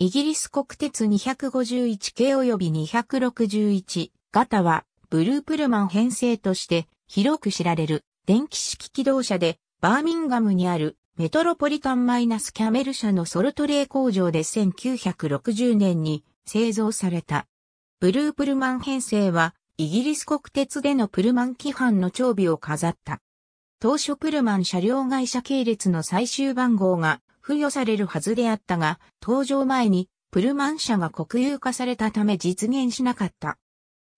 イギリス国鉄251系及び261型は、ブループルマン編成として広く知られる電気式機動車で、バーミンガムにあるメトロポリタンマイナスキャメル社のソルトレー工場で1960年に製造された。ブループルマン編成は、イギリス国鉄でのプルマン規範の長尾を飾った。当初プルマン車両会社系列の最終番号が付与されるはずであったが、登場前にプルマン社が国有化されたため実現しなかった。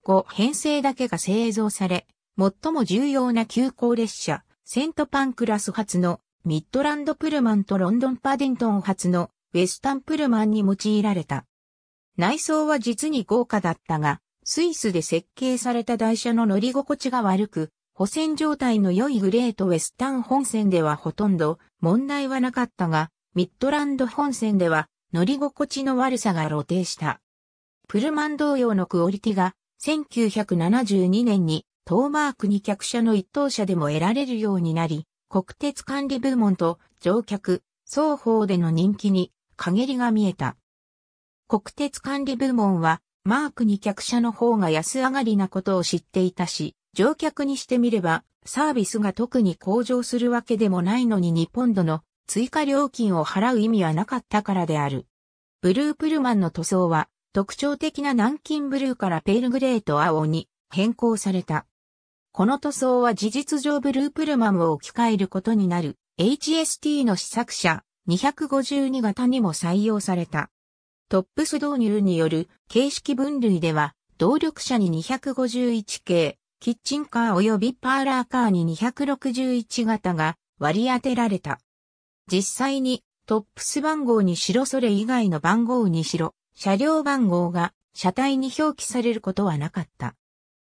5編成だけが製造され、最も重要な急行列車、セントパンクラス発のミッドランドプルマンとロンドンパディントン発のウェスタンプルマンに用いられた。内装は実に豪華だったが、スイスで設計された台車の乗り心地が悪く、補線状態の良いグレートウェスタン本線ではほとんど問題はなかったが、ミッドランド本線では乗り心地の悪さが露呈した。プルマン同様のクオリティが1972年にトーマークに客車の一等車でも得られるようになり、国鉄管理部門と乗客、双方での人気に陰りが見えた。国鉄管理部門はマークに客車の方が安上がりなことを知っていたし、乗客にしてみればサービスが特に向上するわけでもないのに2ポンドの追加料金を払う意味はなかったからである。ブループルマンの塗装は特徴的な南京ブルーからペールグレーと青に変更された。この塗装は事実上ブループルマンを置き換えることになる HST の試作車252型にも採用された。トップス導入による形式分類では動力車に251系、キッチンカー及びパーラーカーに261型が割り当てられた。実際にトップス番号にしろそれ以外の番号にしろ、車両番号が車体に表記されることはなかった。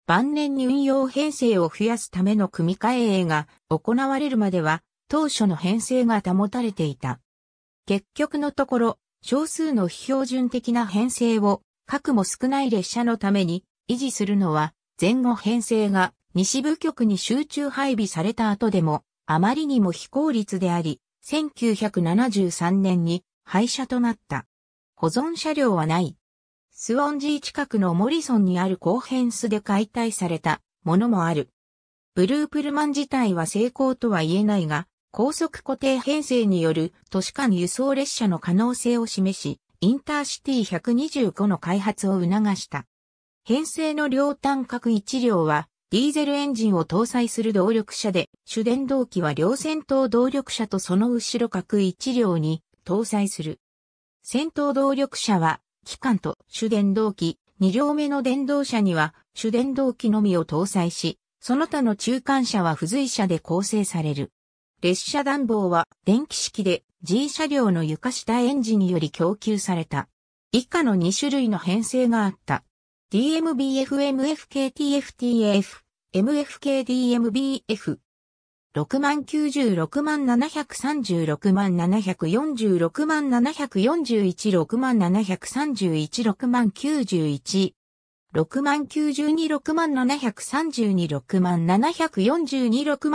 晩年に運用編成を増やすための組み替えが行われるまでは当初の編成が保たれていた。結局のところ、少数の非標準的な編成を核も少ない列車のために維持するのは前後編成が西部局に集中配備された後でもあまりにも非効率であり、1973年に廃車となった。保存車両はない。スウォンジー近くのモリソンにある後編ヘで解体されたものもある。ブループルマン自体は成功とは言えないが、高速固定編成による都市間輸送列車の可能性を示し、インターシティ125の開発を促した。編成の両端角1両はディーゼルエンジンを搭載する動力車で、主電動機は両先頭動力車とその後ろ各1両に搭載する。先頭動力車は、機関と主電動機、2両目の電動車には主電動機のみを搭載し、その他の中間車は付随車で構成される。列車暖房は電気式で G 車両の床下エンジンにより供給された。以下の2種類の編成があった。DMBFMFKTFTF MFKDMBF。6万96万736万746万741万731万91。6万926万732万742万743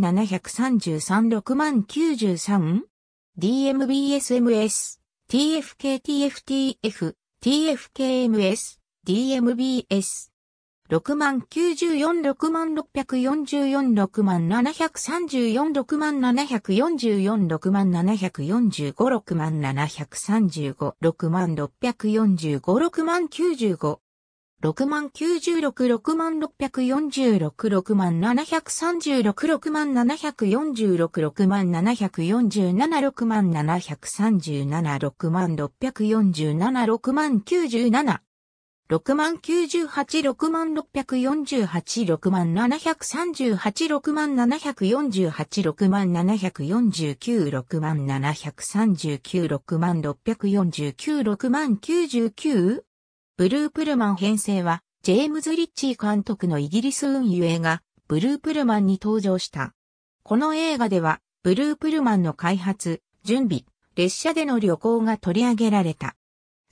万733万93 DMBSMS TFKTFTF TFKMS DMBS 6万94、6万644、6万734、6万744、6万745、6万735、6万645、6万95。6万96、6万646、6万736、6万746、6万747、6万737、6万647、6万97。6万9 8 6万6 4 8 6万7 3 8 6万7 4 8 6万7 4 9 6万7 7 9 6万6 0 9 6万 99? ブループルマン編成は、ジェームズ・リッチー監督のイギリス運輸映画、ブループルマンに登場した。この映画では、ブループルマンの開発、準備、列車での旅行が取り上げられた。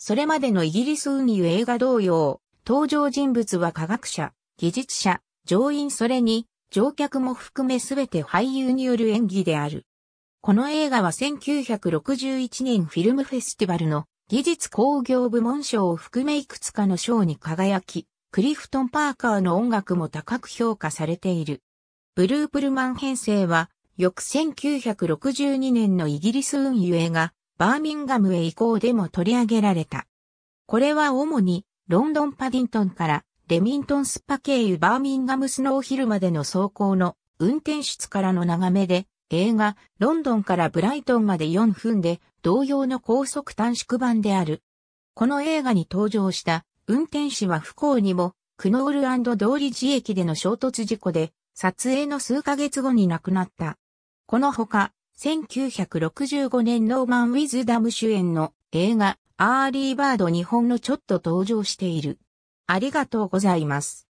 それまでのイギリス運輸映画同様、登場人物は科学者、技術者、乗員それに乗客も含めすべて俳優による演技である。この映画は1961年フィルムフェスティバルの技術工業部門賞を含めいくつかの賞に輝き、クリフトン・パーカーの音楽も高く評価されている。ブループルマン編成は、翌1962年のイギリス運輸映画、バーミンガムへ移行でも取り上げられた。これは主にロンドンパディントンからレミントンスパ経由バーミンガムスノーヒルまでの走行の運転室からの眺めで映画ロンドンからブライトンまで4分で同様の高速短縮版である。この映画に登場した運転士は不幸にもクノール通り寺駅での衝突事故で撮影の数ヶ月後に亡くなった。このほか1965年ノーマン・ウィズダム主演の映画アーリーバード日本のちょっと登場している。ありがとうございます。